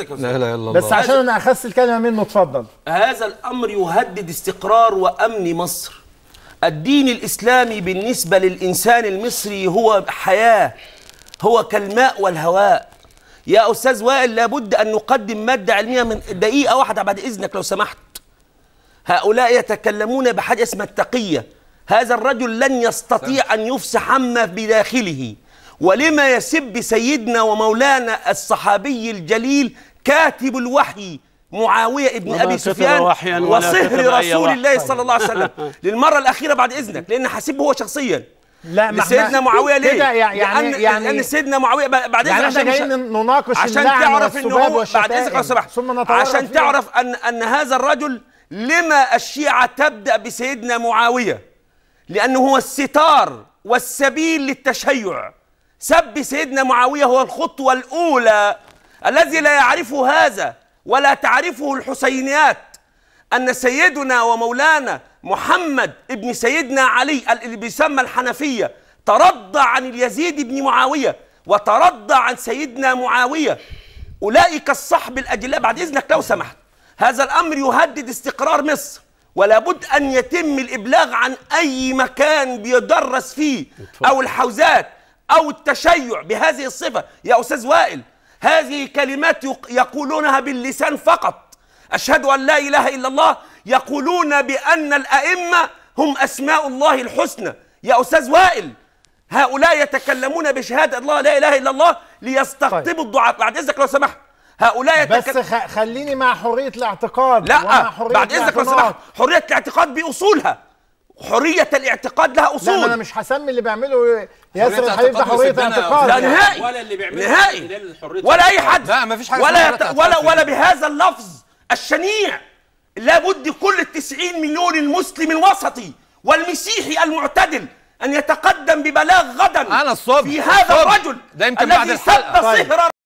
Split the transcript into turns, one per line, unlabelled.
لا لا اله الا الله بس عشان انا اخس الكلمه منه اتفضل هذا الامر يهدد استقرار وامن مصر الدين الاسلامي بالنسبه للانسان المصري هو حياه هو كالماء والهواء يا استاذ وائل لابد ان نقدم ماده علميه من دقيقه واحده بعد اذنك لو سمحت هؤلاء يتكلمون بحاجه اسمها التقيه هذا الرجل لن يستطيع ان يفسح عما بداخله ولما يسب سيدنا ومولانا الصحابي الجليل كاتب الوحي معاوية ابن أبي سفيان وصهر رسول الله صلى الله عليه وسلم للمرة الأخيرة بعد إذنك لأن حسيبه هو شخصيا لا ما سيدنا معاويه ليه؟ يعني لأن يعني لأن سيدنا معاويه بعد اذنك يعني عشان جايين نناقش عشان تعرف ان هو بعد اذنك ثم عشان تعرف ان ان هذا الرجل لما الشيعه تبدا بسيدنا معاويه؟ لانه هو الستار والسبيل للتشيع سب سيدنا معاوية هو الخطوة الأولى الذي لا يعرفه هذا ولا تعرفه الحسينيات أن سيدنا ومولانا محمد ابن سيدنا علي اللي بيسمى الحنفية ترضى عن اليزيد بن معاوية وترضى عن سيدنا معاوية أولئك الصحب الأجلاء بعد إذنك لو سمحت هذا الأمر يهدد استقرار مصر ولا بد أن يتم الإبلاغ عن أي مكان بيدرس فيه أو الحوزات أو التشيع بهذه الصفة يا أستاذ وائل هذه كلمات يقولونها باللسان فقط أشهد أن لا إله إلا الله يقولون بأن الأئمة هم أسماء الله الحسنى يا أستاذ وائل هؤلاء يتكلمون بشهادة الله لا إله إلا الله ليستقطبوا طيب. بعد إذنك لو سمحت هؤلاء يتك... بس خليني مع حرية الاعتقاد لا بعد إذنك لو سمحت حرية الاعتقاد بأصولها حريه الاعتقاد لها اصول لا انا مش هسمي اللي بيعمله ياسر الحبيب ده حريه اعتقاد لا نهائي ولا اللي بيعمله نهائي ولا اي حد لا مفيش حاجه ولا يت... ولا ولا بهذا اللفظ الشنيع لابد كل ال 90 مليون المسلم الوسطي والمسيحي المعتدل ان يتقدم ببلاغ غدا على الصبح في هذا الرجل ده يمكن بعد الحلقه